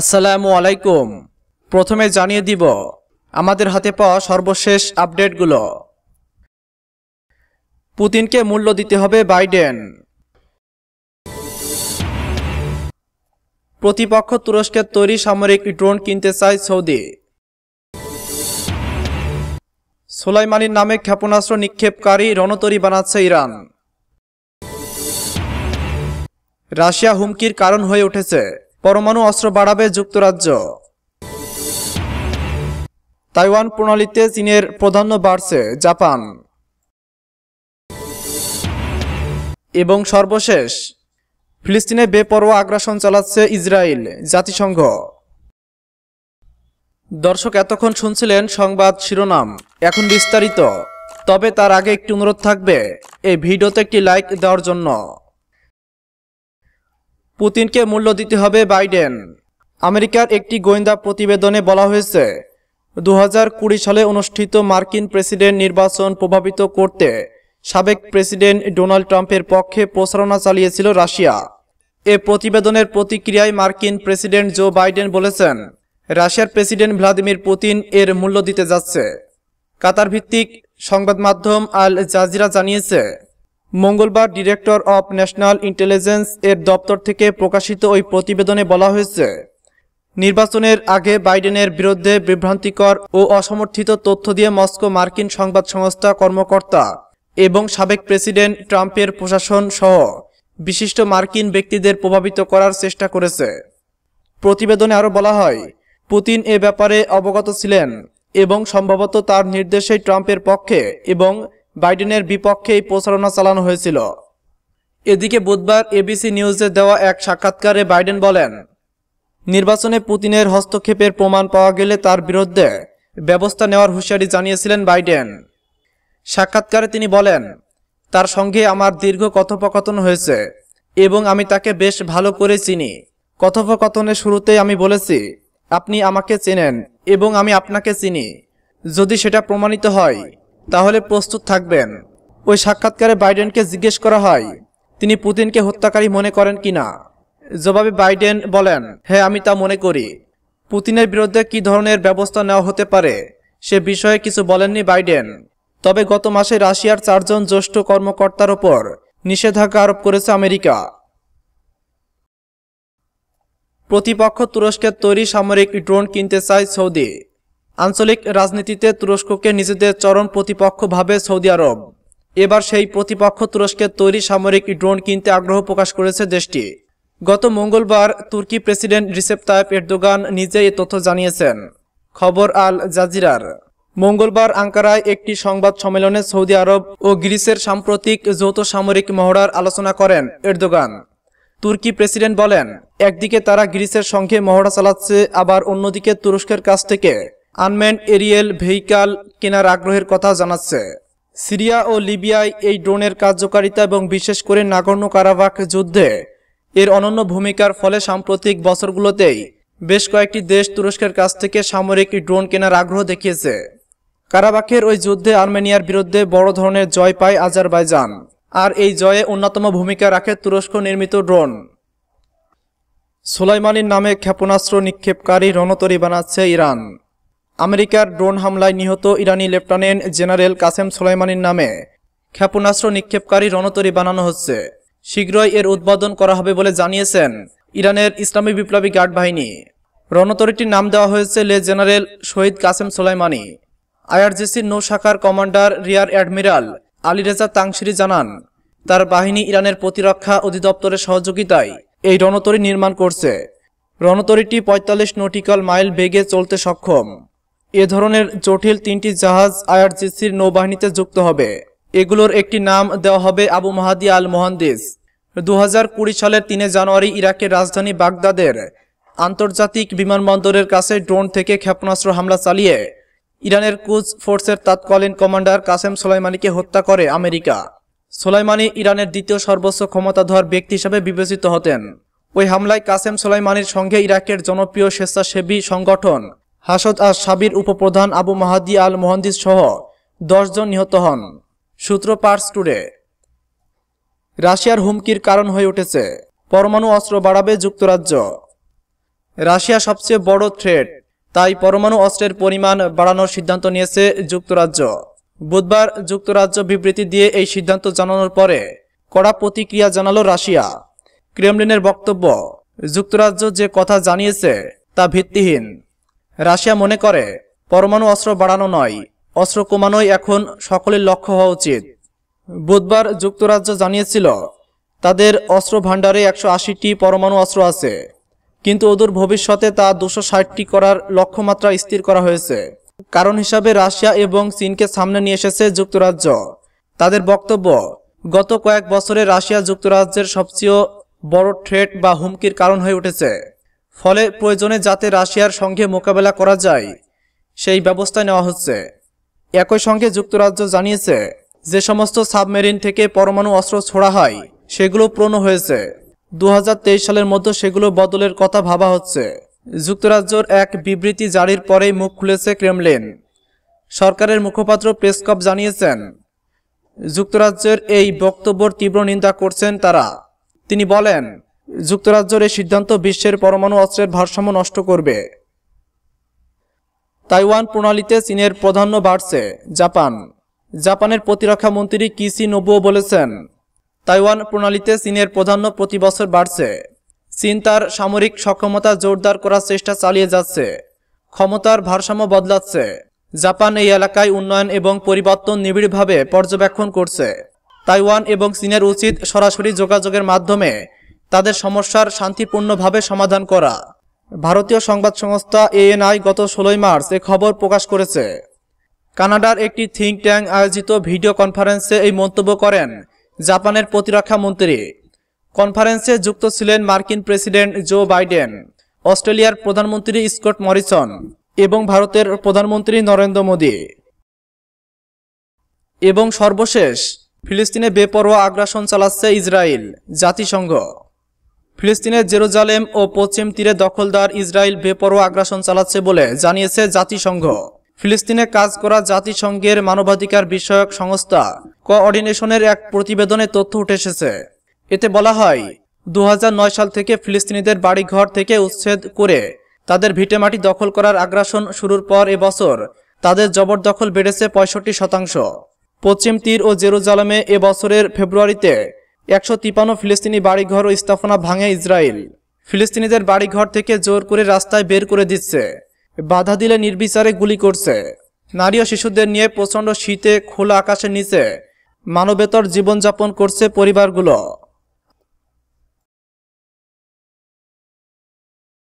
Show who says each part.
Speaker 1: আসসালামু আলাইকুম প্রথমে জানিয়ে দিব আমাদের হাতে পাওয়া সর্বশেষ আপডেটগুলো পুতিনকে মূল্য দিতে হবে বাইডেন প্রতিপক্ষ তুরস্কের তৈরি সামরিক ড্রোন কিনতে চায় সৌদি সোলাইমানির নামে ক্ষেপণাস্ত্র নিক্ষেপকারী রণতরী বানাচ্ছে ইরান রাশিয়া হুমকির কারণ হয়ে উঠেছে পরমাণু অস্ত্র বাড়াবে যুক্তরাজ্য তাইওয়ান প্রণালীতে চীনের প্রাধান্য বাড়ছে জাপান এবং সর্বশেষ ফিলিস্তিনে বেপরোয়া আগ্রাসন চালাচ্ছে ইসরায়েল জাতিসংঘ দর্শক এতক্ষণ শুনছিলেন সংবাদ শিরোনাম এখন বিস্তারিত তবে তার আগে একটি অনুরোধ থাকবে এই ভিডিওতে একটি লাইক দেওয়ার জন্য পুতিনকে মূল্য দিতে হবে বাইডেন আমেরিকার একটি গোয়েন্দা প্রতিবেদনে বলা হয়েছে দু সালে অনুষ্ঠিত মার্কিন প্রেসিডেন্ট নির্বাচন প্রভাবিত করতে সাবেক প্রেসিডেন্ট ডোনাল্ড ট্রাম্পের পক্ষে প্রচারণা চালিয়েছিল রাশিয়া এ প্রতিবেদনের প্রতিক্রিয়ায় মার্কিন প্রেসিডেন্ট জো বাইডেন বলেছেন রাশিয়ার প্রেসিডেন্ট ভ্লাদিমির পুতিন এর মূল্য দিতে যাচ্ছে কাতার ভিত্তিক সংবাদ মাধ্যম আল জাজিরা জানিয়েছে মঙ্গলবার ডিরেক্টর অব ন্যাশনাল ইন্টেলিজেন্স এর দপ্তর থেকে প্রকাশিত ওই প্রতিবেদনে বলা হয়েছে নির্বাচনের আগে বাইডেনের বিরুদ্ধে বিভ্রান্তিকর ও অসমর্থিত তথ্য দিয়ে মস্কো মার্কিন সংবাদ সংস্থা কর্মকর্তা এবং সাবেক প্রেসিডেন্ট ট্রাম্পের প্রশাসন সহ বিশিষ্ট মার্কিন ব্যক্তিদের প্রভাবিত করার চেষ্টা করেছে প্রতিবেদনে আরও বলা হয় পুতিন এ ব্যাপারে অবগত ছিলেন এবং সম্ভবত তার নির্দেশে ট্রাম্পের পক্ষে এবং বাইডেনের বিপক্ষেই প্রচারণা চালানো হয়েছিল এদিকে বুধবার এবিসি নিউজে দেওয়া এক সাক্ষাৎকারে বাইডেন বলেন নির্বাচনে পুতিনের হস্তক্ষেপের প্রমাণ পাওয়া গেলে তার বিরুদ্ধে ব্যবস্থা নেওয়ার হুঁশিয়ারি জানিয়েছিলেন বাইডেন সাক্ষাৎকারে তিনি বলেন তার সঙ্গে আমার দীর্ঘ কথোপকথন হয়েছে এবং আমি তাকে বেশ ভালো করে চিনি কথোপকথনের শুরুতেই আমি বলেছি আপনি আমাকে চেনেন এবং আমি আপনাকে চিনি যদি সেটা প্রমাণিত হয় তাহলে প্রস্তুত থাকবেন ওই সাক্ষাৎকারে বাইডেনকে জিজ্ঞেস করা হয় তিনি পুতিনকে হত্যাকারী মনে করেন কি না জবাবে বাইডেন বলেন হ্যাঁ আমি তা মনে করি পুতিনের বিরুদ্ধে কি ধরনের ব্যবস্থা নেওয়া হতে পারে সে বিষয়ে কিছু বলেননি বাইডেন তবে গত মাসে রাশিয়ার চারজন জ্যেষ্ঠ কর্মকর্তার ওপর নিষেধাজ্ঞা আরোপ করেছে আমেরিকা প্রতিপক্ষ তুরস্কের তৈরি সামরিক ড্রোন কিনতে চায় সৌদি আঞ্চলিক রাজনীতিতে তুরস্ককে নিজেদের চরম প্রতিপক্ষ ভাবে সৌদি আরব এবার সেই প্রতিপক্ষ তুরস্কের তৈরি সামরিক ড্রোন কিনতে আগ্রহ প্রকাশ করেছে দেশটি গত মঙ্গলবার তুর্কি প্রেসিডেন্ট রিসেপ তায়েব এরদোগান নিজেই এ তথ্য জানিয়েছেন খবর আল জাজিরার মঙ্গলবার আঙ্কারায় একটি সংবাদ সম্মেলনে সৌদি আরব ও গ্রিসের সাম্প্রতিক যৌথ সামরিক মহড়ার আলোচনা করেন এরদোগান তুর্কি প্রেসিডেন্ট বলেন একদিকে তারা গ্রিসের সঙ্গে মহড়া চালাচ্ছে আবার অন্যদিকে তুরস্কের কাছ থেকে আনম্যান্ড এরিয়েল ভেহিকাল কেনার আগ্রহের কথা জানাচ্ছে সিরিয়া ও লিবিয়ায় এই ড্রোনের কার্যকারিতা এবং বিশেষ করে নাগর্ণ কারাবাক যুদ্ধে এর অনন্য ভূমিকার ফলে সাম্প্রতিক বছরগুলোতেই বেশ কয়েকটি দেশ তুরস্কের কাছ থেকে সামরিক ড্রোন কেনার আগ্রহ দেখিয়েছে কারাবাকের ওই যুদ্ধে আর্মেনিয়ার বিরুদ্ধে বড় ধরনের জয় পায় আজারবাইজান আর এই জয়ে অন্যতম ভূমিকা রাখে তুরস্ক নির্মিত ড্রোন সোলাইমানির নামে ক্ষেপণাস্ত্র নিক্ষেপকারী রণতরী বানাচ্ছে ইরান আমেরিকার ড্রোন হামলায় নিহত ইরানি লেফটেন্যান্ট জেনারেল কাসেম সোলাইমানির নামে ক্ষেপণাস্ত্র নিক্ষেপকারী রণতরী বানানো হচ্ছে শীঘ্রই এর উদ্বোধন করা হবে বলে জানিয়েছেন ইরানের ইসলামী বিপ্লবী গার্ড বাহিনী রণতরীটির নাম দেওয়া হয়েছে লে জেনারেল শহীদ কাসেম সোলাইমানি আইআরজিসির নৌশাখার commander rear admiral Ali Reza Tangsiri জানান তার বাহিনী ইরানের প্রতিরক্ষা অধিদপ্তরের সহযোগিতায় এই রণতরী নির্মাণ করছে রণতরীটি পঁয়তাল্লিশ নটিক্যাল মাইল বেগে চলতে সক্ষম এ ধরনের জটিল তিনটি জাহাজ আইআরজিসির নৌবাহিনীতে যুক্ত হবে এগুলোর একটি নাম দেওয়া হবে আবু মাহাদি আল মোহান্দিস দু সালের তিনে জানুয়ারি ইরাকের রাজধানী বাগদাদের আন্তর্জাতিক বিমানবন্দরের কাছে ড্রোন থেকে ক্ষেপণাস্ত্র হামলা চালিয়ে ইরানের কুজ ফোর্সের তৎকালীন কমান্ডার কাসেম সোলাইমানিকে হত্যা করে আমেরিকা সোলাইমানি ইরানের দ্বিতীয় সর্বোচ্চ ক্ষমতাধর ব্যক্তি হিসেবে বিবেচিত হতেন ওই হামলায় কাসেম সোলাইমানির সঙ্গে ইরাকের জনপ্রিয় স্বেচ্ছাসেবী সংগঠন হাসদ আর সাবির উপপ্রধান আবু মাহাদি আল মোহান্দিস সহ দশজন নিহত হন সূত্র পার্স টুডে রাশিয়ার হুমকির কারণ হয়ে উঠেছে পরমাণু অস্ত্র বাড়াবে যুক্তরাজ্য রাশিয়া সবচেয়ে বড় থ্রেড তাই পরমাণু অস্ত্রের পরিমাণ বাড়ানোর সিদ্ধান্ত নিয়েছে যুক্তরাজ্য বুধবার যুক্তরাজ্য বিবৃতি দিয়ে এই সিদ্ধান্ত জানানোর পরে কড়া প্রতিক্রিয়া জানালো রাশিয়া ক্রেমলিনের বক্তব্য যুক্তরাজ্য যে কথা জানিয়েছে তা ভিত্তিহীন রাশিয়া মনে করে পরমাণু অস্ত্র বাড়ানো নয় অস্ত্র কমানোই এখন সকলের লক্ষ্য হওয়া উচিত বুধবার যুক্তরাজ্য জানিয়েছিল তাদের অস্ত্র ভাণ্ডারে একশো আশিটি পরমাণু অস্ত্র আছে কিন্তু ওদূর ভবিষ্যতে তা দুশো ষাটটি করার লক্ষ্যমাত্রা স্থির করা হয়েছে কারণ হিসাবে রাশিয়া এবং চীনকে সামনে নিয়ে এসেছে যুক্তরাজ্য তাদের বক্তব্য গত কয়েক বছরে রাশিয়া যুক্তরাজ্যের সবচেয়ে বড় থ্রেট বা হুমকির কারণ হয়ে উঠেছে ফলে প্রয়োজনে যাতে রাশিয়ার সঙ্গে মোকাবেলা করা যায় সেই ব্যবস্থা নেওয়া হচ্ছে একই সঙ্গে যুক্তরাজ্য জানিয়েছে যে সমস্ত সাবমেরিন থেকে পরমাণু অস্ত্র ছোড়া হয় সেগুলো প্রণ হয়েছে দু সালের মধ্যে সেগুলো বদলের কথা ভাবা হচ্ছে যুক্তরাজ্যর এক বিবৃতি জারির পরেই মুখ খুলেছে ক্রেমলিন সরকারের মুখপাত্র প্রেসকপ জানিয়েছেন যুক্তরাজ্যের এই বক্তব্যর তীব্র নিন্দা করছেন তারা তিনি বলেন যুক্তরাজ্যের এই সিদ্ধান্ত বিশ্বের পরমাণু অস্ত্রের ভারসাম্য নষ্ট করবে তাইওয়ান প্রণালীতে চীনের প্রাধান্য বাড়ছে জাপান জাপানের প্রতিরক্ষা মন্ত্রী কিসি নবুও বলেছেন তাইওয়ান প্রণালীতে চীনের প্রাধান্য প্রতি বছর বাড়ছে চীন তার সামরিক সক্ষমতা জোরদার করার চেষ্টা চালিয়ে যাচ্ছে ক্ষমতার ভারসাম্য বদলাচ্ছে জাপান এই এলাকায় উন্নয়ন এবং পরিবর্তন নিবিড়ভাবে পর্যবেক্ষণ করছে তাইওয়ান এবং চীনের উচিত সরাসরি যোগাযোগের মাধ্যমে তাদের সমস্যার শান্তিপূর্ণভাবে সমাধান করা ভারতীয় সংবাদ সংস্থা এএনআই গত ষোলোই মার্চ এ খবর প্রকাশ করেছে কানাডার একটি থিঙ্ক ট্যাঙ্ক আয়োজিত ভিডিও কনফারেন্সে এই মন্তব্য করেন জাপানের প্রতিরক্ষা মন্ত্রী কনফারেন্সে যুক্ত ছিলেন মার্কিন প্রেসিডেন্ট জো বাইডেন অস্ট্রেলিয়ার প্রধানমন্ত্রী স্কট মরিসন এবং ভারতের প্রধানমন্ত্রী নরেন্দ্র মোদী এবং সর্বশেষ ফিলিস্তিনে বেপরোয়া আগ্রাসন চালাচ্ছে ইসরায়েল জাতিসংঘ ফিলিস্তিনের জেরুজালেম ও পশ্চিম তীরে দখলদার ইসরায়েল বেপরোয়া আগ্রাসন চালাচ্ছে বলে জানিয়েছে জাতিসংঘ ফিলিস্তিনে কাজ করা জাতিসংঘের মানবাধিকার বিষয়ক সংস্থা কোঅর্ডিনেশনের এক প্রতিবেদনে তথ্য উঠে এসেছে এতে বলা হয় দু সাল থেকে ফিলিস্তিনিদের বাড়িঘর থেকে উচ্ছেদ করে তাদের ভিটেমাটি দখল করার আগ্রাসন শুরুর পর এবছর তাদের জবরদখল বেড়েছে পঁয়ষট্টি শতাংশ পশ্চিম তীর ও জেরুজালামে এবছরের ফেব্রুয়ারিতে একশো তিপান্ন ফিলিস্তিনি বাড়িঘর ও স্থাপনা ভাঙে ইসরায়েল ফিলিস্তিনিদের বাড়িঘর থেকে জোর করে রাস্তায় বের করে দিচ্ছে বাধা দিলে নির্বিচারে গুলি করছে নারী ও শিশুদের নিয়ে প্রচণ্ড শীতে খোলা আকাশের নিচে মানবেতর জীবনযাপন করছে পরিবারগুলো